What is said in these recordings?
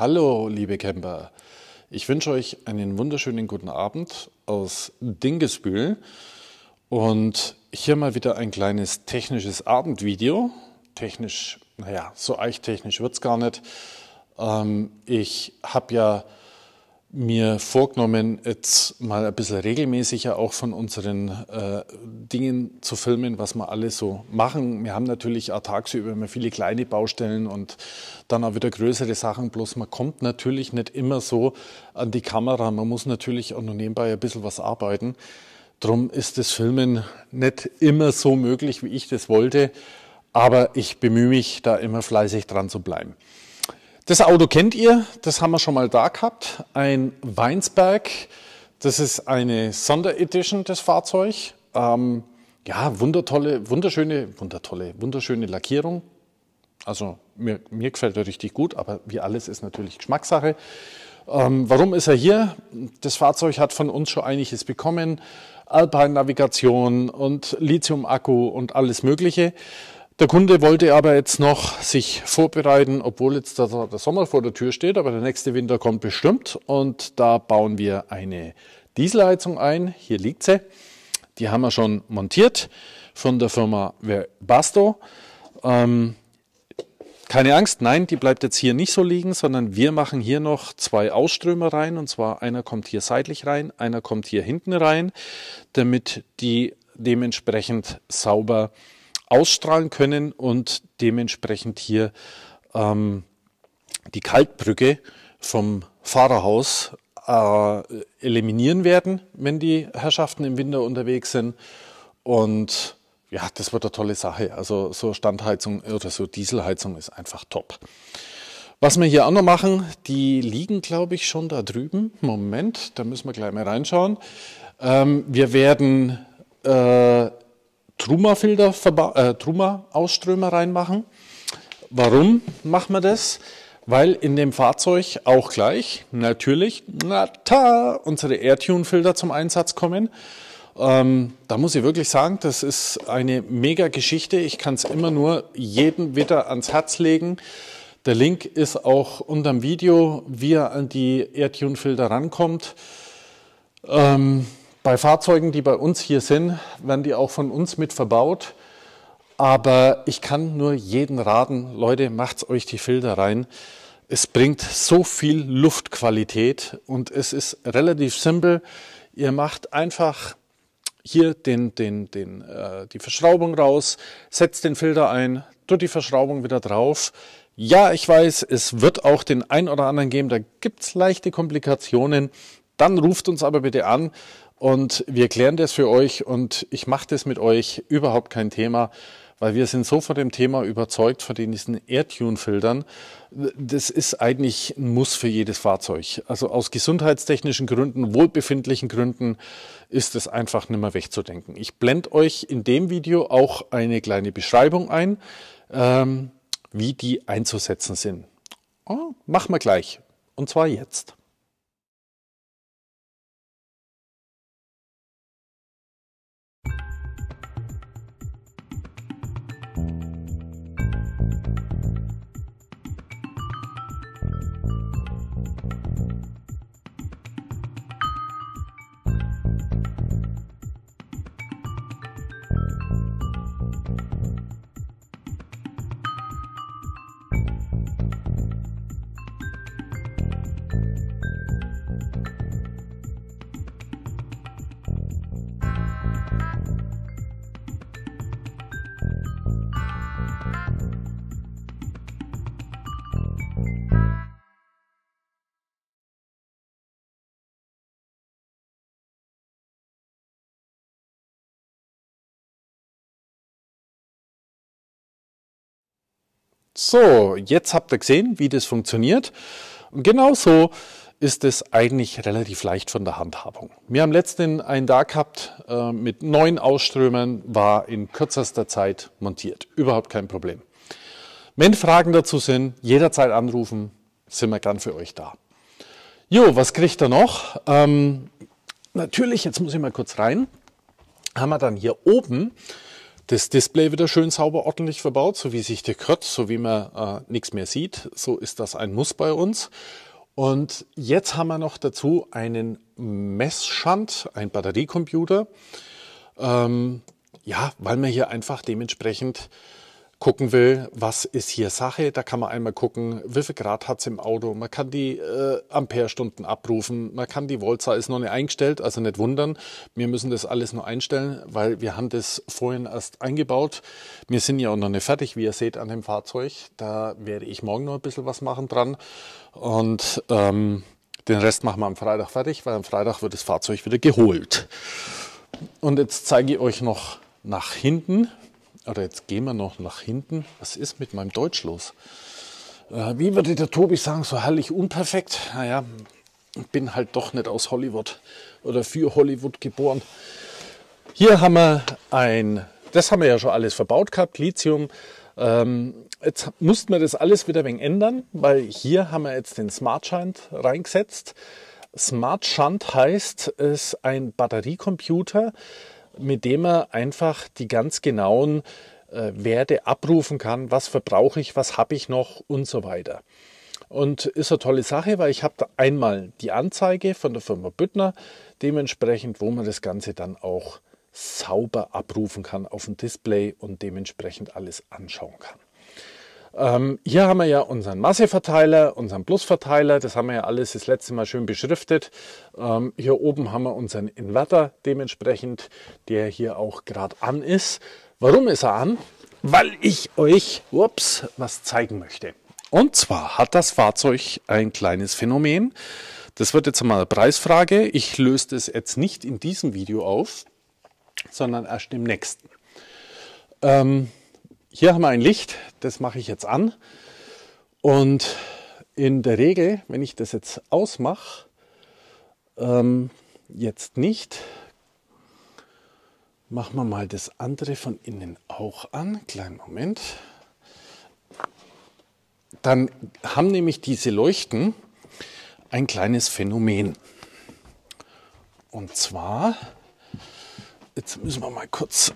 Hallo, liebe Camper. Ich wünsche euch einen wunderschönen guten Abend aus Dingesbühl und hier mal wieder ein kleines technisches Abendvideo. Technisch, naja, so eichtechnisch wird es gar nicht. Ähm, ich habe ja mir vorgenommen, jetzt mal ein bisschen regelmäßiger auch von unseren äh, Dingen zu filmen, was wir alles so machen. Wir haben natürlich auch tagsüber immer viele kleine Baustellen und dann auch wieder größere Sachen. Bloß man kommt natürlich nicht immer so an die Kamera. Man muss natürlich auch nur nebenbei ein bisschen was arbeiten. Drum ist das Filmen nicht immer so möglich, wie ich das wollte. Aber ich bemühe mich, da immer fleißig dran zu bleiben. Das Auto kennt ihr, das haben wir schon mal da gehabt. Ein Weinsberg, das ist eine Sonderedition, das Fahrzeug. Ähm, ja, wundertolle, wunderschöne, wundertolle, wunderschöne Lackierung. Also mir, mir gefällt er richtig gut, aber wie alles ist natürlich Geschmackssache. Ähm, warum ist er hier? Das Fahrzeug hat von uns schon einiges bekommen. Alpine Navigation und Lithium-Akku und alles Mögliche. Der Kunde wollte aber jetzt noch sich vorbereiten, obwohl jetzt der, Sommer vor der Tür steht, aber der nächste Winter kommt bestimmt und da bauen wir eine Dieselheizung ein. Hier liegt sie. Die haben wir schon montiert von der Firma Basto. Ähm, keine Angst, nein, die bleibt jetzt hier nicht so liegen, sondern wir machen hier noch zwei Ausströmer rein. Und zwar einer kommt hier seitlich rein, einer kommt hier hinten rein, damit die dementsprechend sauber ausstrahlen können und dementsprechend hier ähm, die Kaltbrücke vom Fahrerhaus äh, eliminieren werden, wenn die Herrschaften im Winter unterwegs sind. Und ja, das wird eine tolle Sache. Also so Standheizung oder so Dieselheizung ist einfach top. Was wir hier auch noch machen, die liegen, glaube ich, schon da drüben. Moment, da müssen wir gleich mal reinschauen. Ähm, wir werden äh, Truma-Filter, äh, ausströmer reinmachen. Warum machen wir das? Weil in dem Fahrzeug auch gleich natürlich na ta, unsere AirTune-Filter zum Einsatz kommen. Ähm, da muss ich wirklich sagen, das ist eine mega Geschichte. Ich kann es immer nur jedem wieder ans Herz legen. Der Link ist auch unterm Video, wie er an die AirTune-Filter rankommt. Ähm, bei Fahrzeugen, die bei uns hier sind, werden die auch von uns mit verbaut. Aber ich kann nur jeden raten, Leute, macht euch die Filter rein. Es bringt so viel Luftqualität und es ist relativ simpel. Ihr macht einfach hier den, den, den, äh, die Verschraubung raus, setzt den Filter ein, tut die Verschraubung wieder drauf. Ja, ich weiß, es wird auch den ein oder anderen geben, da gibt's leichte Komplikationen. Dann ruft uns aber bitte an und wir klären das für euch und ich mache das mit euch überhaupt kein Thema, weil wir sind so von dem Thema überzeugt, von diesen AirTune-Filtern. Das ist eigentlich ein Muss für jedes Fahrzeug. Also aus gesundheitstechnischen Gründen, wohlbefindlichen Gründen ist es einfach nicht mehr wegzudenken. Ich blende euch in dem Video auch eine kleine Beschreibung ein, ähm, wie die einzusetzen sind. Oh, machen wir gleich. Und zwar jetzt. So, jetzt habt ihr gesehen, wie das funktioniert. Und genauso ist es eigentlich relativ leicht von der Handhabung. Wir haben letztens einen da gehabt äh, mit neun Ausströmern, war in kürzester Zeit montiert. Überhaupt kein Problem. Wenn Fragen dazu sind, jederzeit anrufen, sind wir gern für euch da. Jo, was kriegt er noch? Ähm, natürlich, jetzt muss ich mal kurz rein, haben wir dann hier oben das Display wieder schön sauber ordentlich verbaut, so wie sich der gehört, so wie man äh, nichts mehr sieht. So ist das ein Muss bei uns. Und jetzt haben wir noch dazu einen Messschand, einen Batteriecomputer. Ähm, ja, weil man hier einfach dementsprechend gucken will, was ist hier Sache. Da kann man einmal gucken, wie viel Grad hat's im Auto. Man kann die äh, Amperestunden abrufen. Man kann die Voltzahl ist noch nicht eingestellt, also nicht wundern. Wir müssen das alles nur einstellen, weil wir haben das vorhin erst eingebaut. Wir sind ja auch noch nicht fertig, wie ihr seht, an dem Fahrzeug. Da werde ich morgen noch ein bisschen was machen dran. Und ähm, den Rest machen wir am Freitag fertig, weil am Freitag wird das Fahrzeug wieder geholt. Und jetzt zeige ich euch noch nach hinten, oder jetzt gehen wir noch nach hinten. Was ist mit meinem Deutsch los? Äh, wie würde der Tobi sagen, so herrlich unperfekt? Naja, bin halt doch nicht aus Hollywood oder für Hollywood geboren. Hier haben wir ein, das haben wir ja schon alles verbaut gehabt, Lithium. Ähm, jetzt mussten wir das alles wieder ein wenig ändern, weil hier haben wir jetzt den Smart Shunt reingesetzt. Smart Shunt heißt, es ist ein Batteriecomputer, mit dem er einfach die ganz genauen äh, Werte abrufen kann, was verbrauche ich, was habe ich noch und so weiter. Und ist eine tolle Sache, weil ich habe einmal die Anzeige von der Firma Büttner, dementsprechend, wo man das Ganze dann auch sauber abrufen kann auf dem Display und dementsprechend alles anschauen kann. Ähm, hier haben wir ja unseren Masseverteiler, unseren Plusverteiler, das haben wir ja alles das letzte Mal schön beschriftet. Ähm, hier oben haben wir unseren Inverter dementsprechend, der hier auch gerade an ist. Warum ist er an? Weil ich euch ups, was zeigen möchte. Und zwar hat das Fahrzeug ein kleines Phänomen. Das wird jetzt mal eine Preisfrage. Ich löse das jetzt nicht in diesem Video auf, sondern erst im nächsten. Ähm, hier haben wir ein Licht, das mache ich jetzt an. Und in der Regel, wenn ich das jetzt ausmache, ähm, jetzt nicht, machen wir mal das andere von innen auch an. Kleinen Moment. Dann haben nämlich diese Leuchten ein kleines Phänomen. Und zwar, jetzt müssen wir mal kurz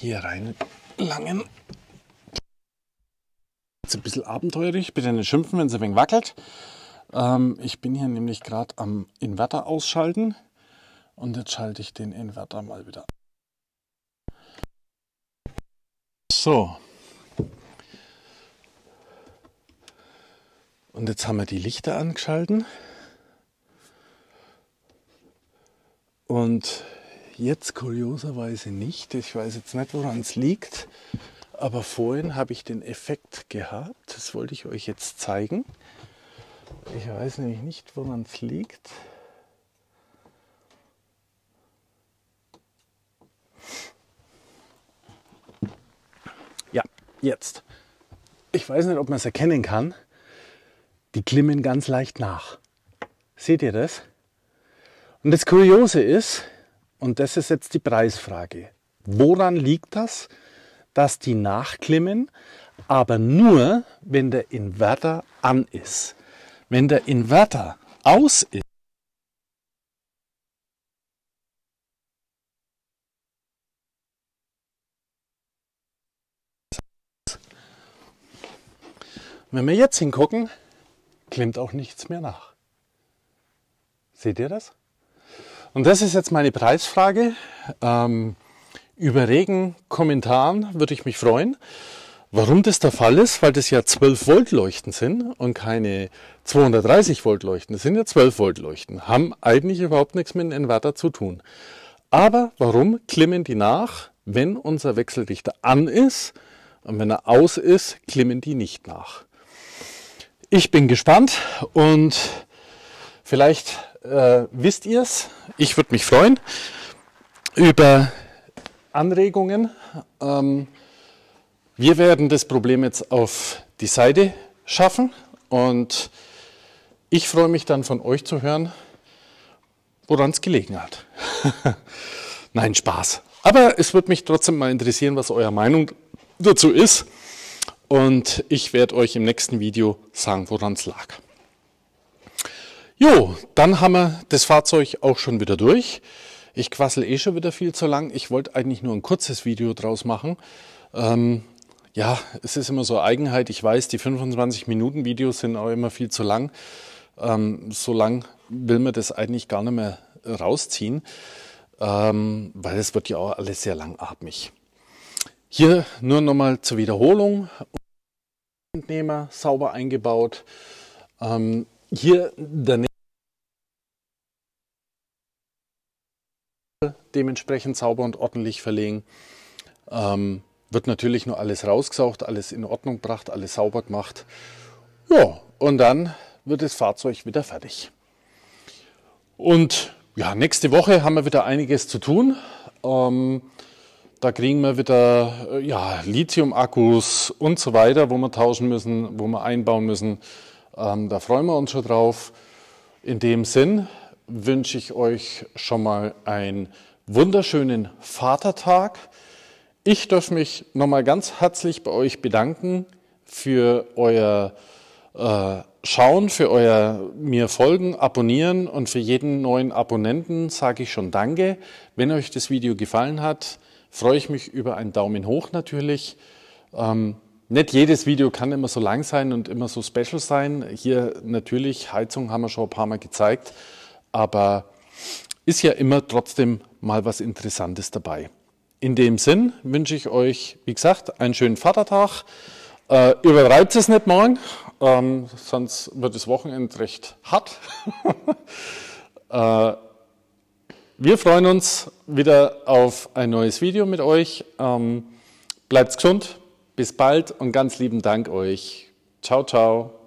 hier rein langen. Jetzt ein bisschen abenteuerlich, bitte nicht schimpfen, wenn es ein wenig wackelt. Ähm, ich bin hier nämlich gerade am Inverter ausschalten und jetzt schalte ich den Inverter mal wieder. So. Und jetzt haben wir die Lichter angeschalten. Und Jetzt kurioserweise nicht. Ich weiß jetzt nicht, woran es liegt. Aber vorhin habe ich den Effekt gehabt. Das wollte ich euch jetzt zeigen. Ich weiß nämlich nicht, woran es liegt. Ja, jetzt. Ich weiß nicht, ob man es erkennen kann. Die klimmen ganz leicht nach. Seht ihr das? Und das Kuriose ist, und das ist jetzt die Preisfrage. Woran liegt das, dass die nachklimmen, aber nur, wenn der Inverter an ist? Wenn der Inverter aus ist, Wenn wir jetzt hingucken, klimmt auch nichts mehr nach. Seht ihr das? Und das ist jetzt meine Preisfrage. Ähm, über regen Kommentaren würde ich mich freuen. Warum das der Fall ist, weil das ja 12 Volt Leuchten sind und keine 230 Volt Leuchten. Das sind ja 12 Volt Leuchten. Haben eigentlich überhaupt nichts mit dem Inverter zu tun. Aber warum klimmen die nach, wenn unser Wechseldichter an ist und wenn er aus ist, klimmen die nicht nach? Ich bin gespannt und vielleicht äh, wisst ihr es? Ich würde mich freuen über Anregungen. Ähm, wir werden das Problem jetzt auf die Seite schaffen und ich freue mich dann von euch zu hören, woran es gelegen hat. Nein, Spaß. Aber es würde mich trotzdem mal interessieren, was eure Meinung dazu ist. Und ich werde euch im nächsten Video sagen, woran es lag. Jo, dann haben wir das Fahrzeug auch schon wieder durch. Ich quassel eh schon wieder viel zu lang. Ich wollte eigentlich nur ein kurzes Video draus machen. Ähm, ja, es ist immer so Eigenheit. Ich weiß, die 25-Minuten-Videos sind auch immer viel zu lang. Ähm, so lang will man das eigentlich gar nicht mehr rausziehen, ähm, weil es wird ja auch alles sehr langatmig. Hier nur nochmal zur Wiederholung. Entnehmer sauber eingebaut. Ähm, hier daneben. dementsprechend sauber und ordentlich verlegen. Ähm, wird natürlich nur alles rausgesaugt, alles in Ordnung gebracht, alles sauber gemacht. Ja, und dann wird das Fahrzeug wieder fertig. Und ja, nächste Woche haben wir wieder einiges zu tun. Ähm, da kriegen wir wieder äh, ja, Lithium-Akkus und so weiter, wo wir tauschen müssen, wo wir einbauen müssen. Ähm, da freuen wir uns schon drauf. In dem Sinn, wünsche ich euch schon mal einen wunderschönen Vatertag. Ich darf mich nochmal ganz herzlich bei euch bedanken für euer äh, Schauen, für euer mir folgen, abonnieren und für jeden neuen Abonnenten sage ich schon Danke. Wenn euch das Video gefallen hat, freue ich mich über einen Daumen hoch natürlich. Ähm, nicht jedes Video kann immer so lang sein und immer so special sein. Hier natürlich, Heizung haben wir schon ein paar Mal gezeigt aber ist ja immer trotzdem mal was Interessantes dabei. In dem Sinn wünsche ich euch, wie gesagt, einen schönen Vatertag. Äh, überreibt es nicht morgen, ähm, sonst wird das Wochenende recht hart. äh, wir freuen uns wieder auf ein neues Video mit euch. Ähm, bleibt gesund, bis bald und ganz lieben Dank euch. Ciao, ciao.